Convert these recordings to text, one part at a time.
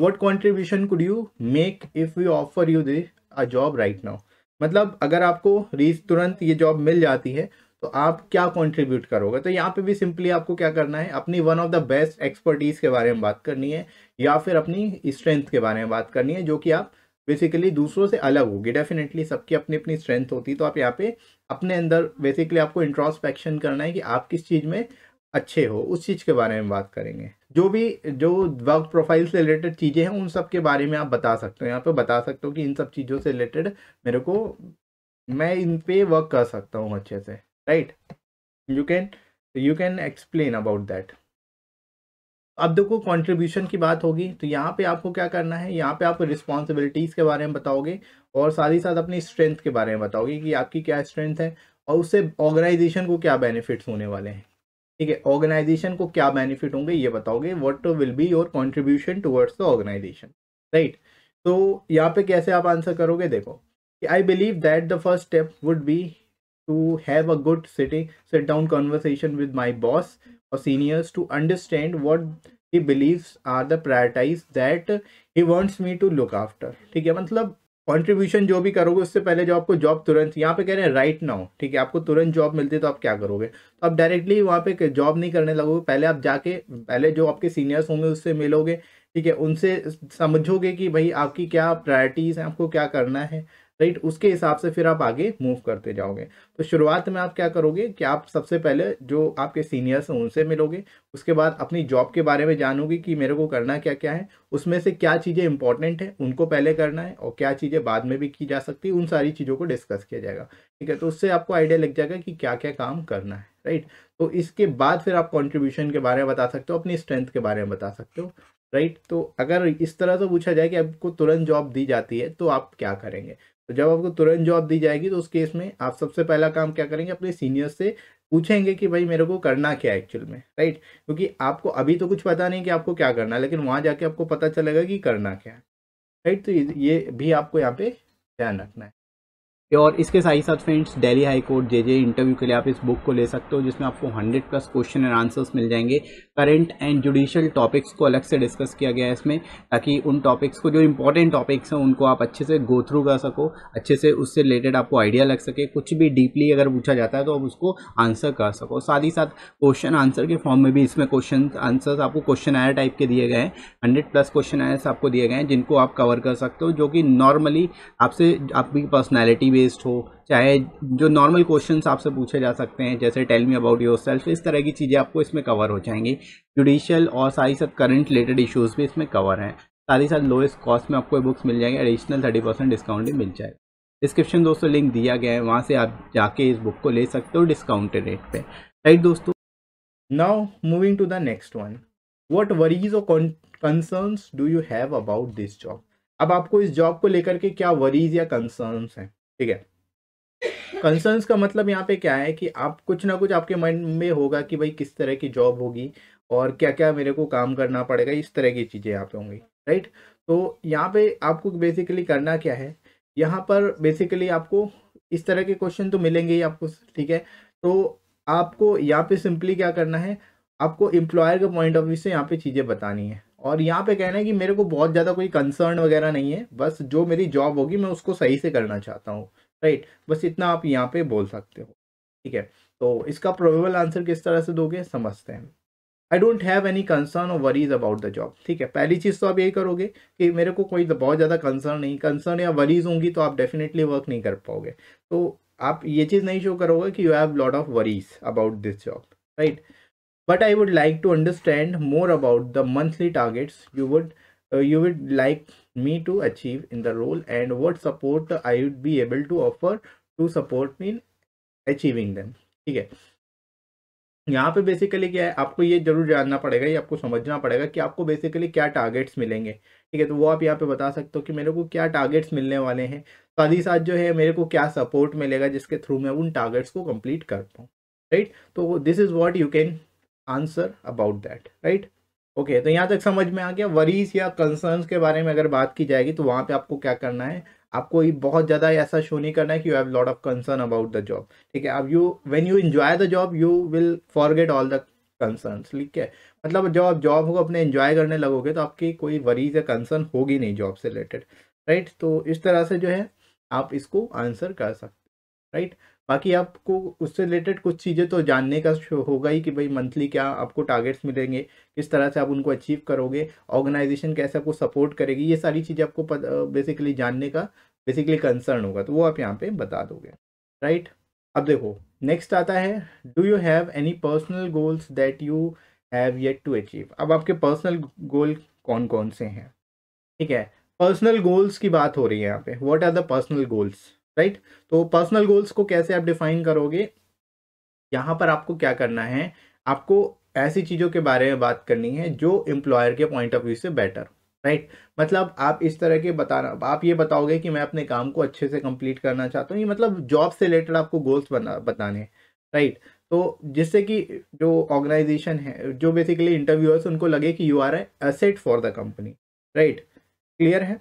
What contribution could you make if you offer you they a job right now मतलब अगर आपको reach तुरंत ये जॉब मिल जाती है तो आप क्या कंट्रीब्यूट करोगे तो यहाँ पे भी सिंपली आपको क्या करना है अपनी one of the best expertise के बारे में बात करनी है या फिर अपनी स्ट्रेंथ के बारे में बात करनी है जो कि आप बेसिकली दूसरों से अलग होगी डेफिनेटली सबकी अपनी अपनी स्ट्रेंथ होती है तो आप यहाँ पे अपने अंदर बेसिकली आपको इंट्रोस्पेक्शन करना है कि आप किस चीज़ में अच्छे हो उस चीज़ के बारे में बात करेंगे जो भी जो वर्क प्रोफाइल से रिलेटेड चीज़ें हैं उन सब के बारे में आप बता सकते हो यहाँ पे बता सकते हो कि इन सब चीज़ों से रिलेटेड मेरे को मैं इन पे वर्क कर सकता हूँ अच्छे से right you can you can explain about that अब देखो कंट्रीब्यूशन की बात होगी तो यहाँ पे आपको क्या करना है यहाँ पे आप रिस्पॉन्सिबिलिटीज़ के बारे में बताओगे और साथ ही साथ अपनी स्ट्रेंथ के बारे में बताओगे कि आपकी क्या स्ट्रेंथ है और उससे ऑर्गेनाइजेशन को क्या बेनिफिट्स होने वाले हैं ठीक है ऑर्गेनाइजेशन को क्या बेनिफिट होंगे ये बताओगे what will be your contribution towards the organisation right तो यहाँ पे कैसे आप आंसर करोगे देखो I believe that the first step would be to have a good sitting sit down conversation with my boss और seniors to understand what he believe are the priorities that he wants me to look after ठीक है मतलब contribution जो भी करोगे उससे पहले जो आपको जॉब तुरंत यहाँ पे कह रहे हैं राइट नाउ ठीक है आपको तुरंत जॉब मिलती है तो आप क्या करोगे तो आप डायरेक्टली वहाँ पे जॉब नहीं करने लगोगे पहले आप जाके पहले जो आपके सीनियर्स होंगे उससे मिलोगे ठीक है उनसे समझोगे कि भाई आपकी क्या प्रायोरिटीज़ हैं आपको क्या करना है राइट उसके हिसाब से फिर आप आगे मूव करते जाओगे तो शुरुआत में आप क्या करोगे कि आप सबसे पहले जो आपके सीनियर्स हैं उनसे मिलोगे उसके बाद अपनी जॉब के बारे में जानोगे कि मेरे को करना क्या क्या है उसमें से क्या चीज़ें इंपॉर्टेंट हैं उनको पहले करना है और क्या चीज़ें बाद में भी की जा सकती है उन सारी चीज़ों को डिस्कस किया जाएगा ठीक है तो उससे आपको आइडिया लग जाएगा कि क्या क्या काम करना है राइट तो इसके बाद फिर आप कॉन्ट्रीब्यूशन के बारे में बता सकते हो अपनी स्ट्रेंथ के बारे में बता सकते हो राइट तो अगर इस तरह से तो पूछा जाए कि आपको तुरंत जॉब दी जाती है तो आप क्या करेंगे तो जब आपको तुरंत जॉब दी जाएगी तो उस केस में आप सबसे पहला काम क्या करेंगे अपने सीनियर से पूछेंगे कि भाई मेरे को करना क्या है एक्चुअल में राइट क्योंकि आपको अभी तो कुछ पता नहीं कि आपको क्या करना है लेकिन वहाँ जाके आपको पता चलेगा कि करना क्या है राइट तो ये भी आपको यहाँ पे ध्यान रखना है और इसके साथ ही साथ friends daily high court J J interview के लिए आप इस बुक को ले सकते हो जिसमें आपको 100 प्लस क्वेश्चन एंड आंसर्स मिल जाएंगे करंट एंड जुडिशियल टॉपिक्स को अलग से डिस्कस किया गया है इसमें ताकि उन टॉपिक्स को जो इंपॉर्टेंट टॉपिक्स हैं उनको आप अच्छे से गो थ्रू कर सको अच्छे से उससे रिलेटेड आपको आइडिया लग सके कुछ भी डीपली अगर पूछा जाता है तो आप उसको आंसर कर सको साथ ही साथ क्वेश्चन आंसर के फॉर्म में भी इसमें क्वेश्चन आंसर्स आपको क्वेश्चन आयर टाइप के दिए गए हैं हंड्रेड प्लस क्वेश्चन आयर्स आपको दिए गए हैं जिनको आप कवर कर सकते हो जो कि नॉर्मली आपसे आपकी पर्सनैलिटी बेस्ड हो चाहे जो नॉर्मल क्वेश्चंस आपसे पूछे जा सकते हैं जैसे tell me about yourself इस तरह की चीज़ें आपको इसमें कवर हो जाएंगी जुडिशियल और साथ ही साथ करंट रिलेटेड इशूज़ भी इसमें कवर हैं साथ ही साथ लोएस्ट कॉस्ट में आपको बुक्स मिल जाएंगे एडिशनल थर्टी परसेंट डिस्काउंट भी मिल जाएगा डिस्क्रिप्शन दोस्तों लिंक दिया गया है वहाँ से आप जाके इस बुक को ले सकते हो डिस्काउंटेड रेट पे राइट दोस्तों now moving to the next one what worries और concerns do you have about this job अब आपको इस जॉब को लेकर के क्या वरीज या कंसर्न्स हैं ठीक है कंसर्न्स का मतलब यहाँ पे क्या है कि आप कुछ ना कुछ आपके माइंड में होगा कि भाई किस तरह की जॉब होगी और क्या क्या मेरे को काम करना पड़ेगा इस तरह की चीज़ें यहाँ पे होंगी राइट तो यहाँ पे आपको बेसिकली करना क्या है यहाँ पर बेसिकली आपको इस तरह के क्वेश्चन तो मिलेंगे ही आपको ठीक है तो आपको यहाँ पे सिंपली क्या करना है आपको एम्प्लॉयर के पॉइंट ऑफ व्यू से यहाँ पे चीज़ें बतानी है और यहाँ पे कहना है कि मेरे को बहुत ज़्यादा कोई कंसर्न वगैरह नहीं है बस जो मेरी जॉब होगी मैं उसको सही से करना चाहता हूँ राइट बस इतना आप यहाँ पे बोल सकते हो ठीक है तो इसका प्रोबेबल आंसर किस तरह से दोगे समझते हैं I don't have any concern और वरीज अबाउट द जॉब ठीक है पहली चीज़ तो आप यही करोगे कि मेरे को कोई बहुत ज़्यादा कंसर्न नहीं कंसर्न या वरीज होंगी तो आप डेफिनेटली वर्क नहीं कर पाओगे तो आप ये चीज़ नहीं शो करोगे कि you have lot of worries about this job right but i would like to understand more about the monthly targets you would uh, you would like me to achieve in the role and what support i would be able to offer to support me in achieving them theek hai यहाँ पे basically क्या है आपको ये जरूर जानना पड़ेगा ये आपको समझना पड़ेगा कि आपको बेसिकली क्या टारगेट्स मिलेंगे ठीक है तो वो आप यहाँ पे बता सकते हो कि मेरे को क्या टारगेट्स मिलने वाले हैं साथ ही साथ जो है मेरे को क्या सपोर्ट मिलेगा जिसके थ्रू मैं उन टारगेट्स को कंप्लीट कर पाऊँ राइट तो this is what you can answer about that right okay तो यहाँ तक समझ में आ गया वरीज या कंसर्न्स के बारे में अगर बात की जाएगी तो वहाँ पे आपको क्या करना है आपको ये बहुत ज़्यादा ऐसा शो नहीं करना है कि you have lot of concern about the job ठीक है अब you when you enjoy the job you will forget all the concerns ठीक है मतलब जब आप जॉब को अपने इन्जॉय करने लगोगे तो आपकी कोई वरीज या कंसर्न होगी नहीं जॉब से रिलेटेड राइट तो इस तरह से जो है आप इसको आंसर कर सकते राइट बाकी आपको उससे रिलेटेड कुछ चीज़ें तो जानने का होगा ही कि भाई मंथली क्या आपको टारगेट्स मिलेंगे किस तरह से आप उनको अचीव करोगे ऑर्गेनाइजेशन कैसे आपको सपोर्ट करेगी ये सारी चीज़ें आपको बेसिकली जानने का बेसिकली कंसर्न होगा तो वो आप यहाँ पे बता दोगे राइट अब देखो नेक्स्ट आता है do you have any personal goals that you have yet to achieve अब आपके पर्सनल गोल कौन कौन से हैं ठीक है पर्सनल गोल्स की बात हो रही है यहाँ पे what are the personal goals right right? तो पर्सनल गोल्स को कैसे आप डिफाइन करोगे यहाँ पर आपको क्या करना है आपको ऐसी चीज़ों के बारे में बात करनी है जो एम्प्लॉयर के पॉइंट ऑफ व्यू से बेटर राइट right? मतलब आप इस तरह के बताना आप ये बताओगे कि मैं अपने काम को अच्छे से कंप्लीट करना चाहता हूँ ये मतलब जॉब से रिलेटेड आपको गोल्स बना बताने राइट right? तो जिससे कि जो ऑर्गेनाइजेशन है जो बेसिकली इंटरव्यूअर्स उनको लगे कि you are asset for the company right clear है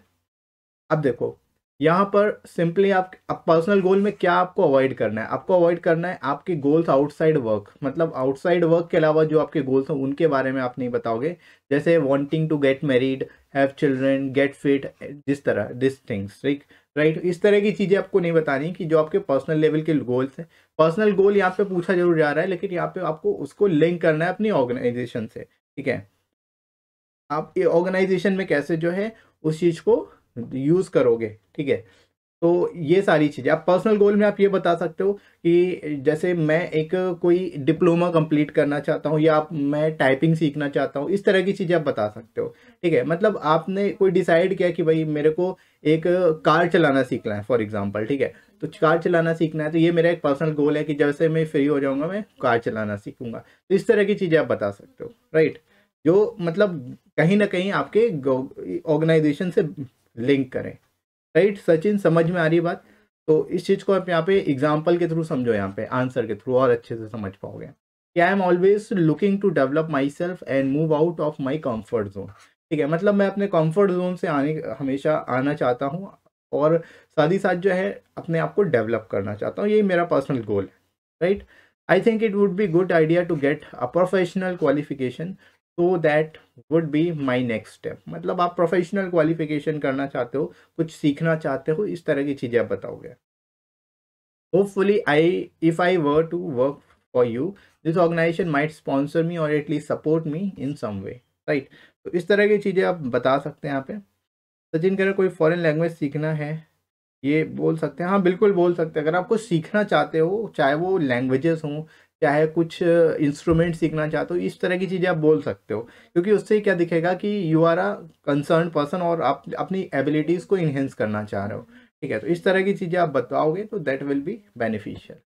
अब देखो यहाँ पर सिंपली आप पर्सनल गोल में क्या आपको अवॉइड करना है आपको अवॉइड करना है आपके गोल्स आउटसाइड वर्क मतलब आउटसाइड वर्क के अलावा जो आपके गोल्स हैं उनके बारे में आप नहीं बताओगे जैसे wanting to get married have children get fit जिस तरह दिस थिंग्स ठीक राइट इस तरह की चीज़ें आपको नहीं बतानी कि जो आपके पर्सनल लेवल के गोल्स हैं पर्सनल गोल यहाँ पे पूछा जरूर जा रहा है लेकिन यहाँ पे आपको उसको लिंक करना है अपनी ऑर्गेनाइजेशन से ठीक है आप ये ऑर्गेनाइजेशन में कैसे जो है उस चीज़ को यूज़ करोगे ठीक है तो ये सारी चीज़ें आप पर्सनल गोल में आप ये बता सकते हो कि जैसे मैं एक कोई डिप्लोमा कंप्लीट करना चाहता हूँ या आप मैं टाइपिंग सीखना चाहता हूँ इस तरह की चीज़ें आप बता सकते हो ठीक है मतलब आपने कोई डिसाइड किया कि भाई मेरे को एक कार चलाना सीखना है फॉर एग्जाम्पल ठीक है तो कार चलाना सीखना है तो ये मेरा एक पर्सनल गोल है कि जैसे मैं फ्री हो जाऊंगा मैं कार चलाना सीखूंगा तो इस तरह की चीज़ें आप बता सकते हो राइट जो मतलब कहीं ना कहीं आपके ऑर्गेनाइजेशन से लिंक करें राइट सचिन समझ में आ रही बात तो इस चीज़ को आप यहाँ पे एग्जाम्पल के थ्रू समझो यहाँ पे आंसर के थ्रू और अच्छे से समझ पाओगे कि I am always looking to develop myself and move out of my comfort zone ठीक है मतलब मैं अपने कम्फर्ट जोन से आने हमेशा आना चाहता हूँ और साथ ही साथ जो है अपने आप को डेवलप करना चाहता हूँ यही मेरा पर्सनल गोल है right I think it would be good idea to get a professional qualification so that would be my next step मतलब आप प्रोफेशनल क्वालिफिकेशन करना चाहते हो कुछ सीखना चाहते हो इस तरह की चीज़ें आप बताओगे hopefully I if I were to work for you this organisation might sponsor me और at least support me in some way right तो इस तरह की चीज़ें आप बता सकते हैं यहाँ पे सचिन कह रहे कोई फॉरन लैंग्वेज सीखना है ये बोल सकते हैं हाँ बिल्कुल बोल सकते हैं अगर आप कुछ सीखना चाहते हो चाहे वो लैंग्वेजेस हों चाहे कुछ इंस्ट्रूमेंट सीखना चाहते हो इस तरह की चीज़ें आप बोल सकते हो क्योंकि उससे क्या दिखेगा कि you are a concern person और आप अपनी एबिलिटीज़ को इन्हेंस करना चाह रहे हो ठीक है तो इस तरह की चीज़ें आप बताओगे तो दैट विल बी बेनिफिशियल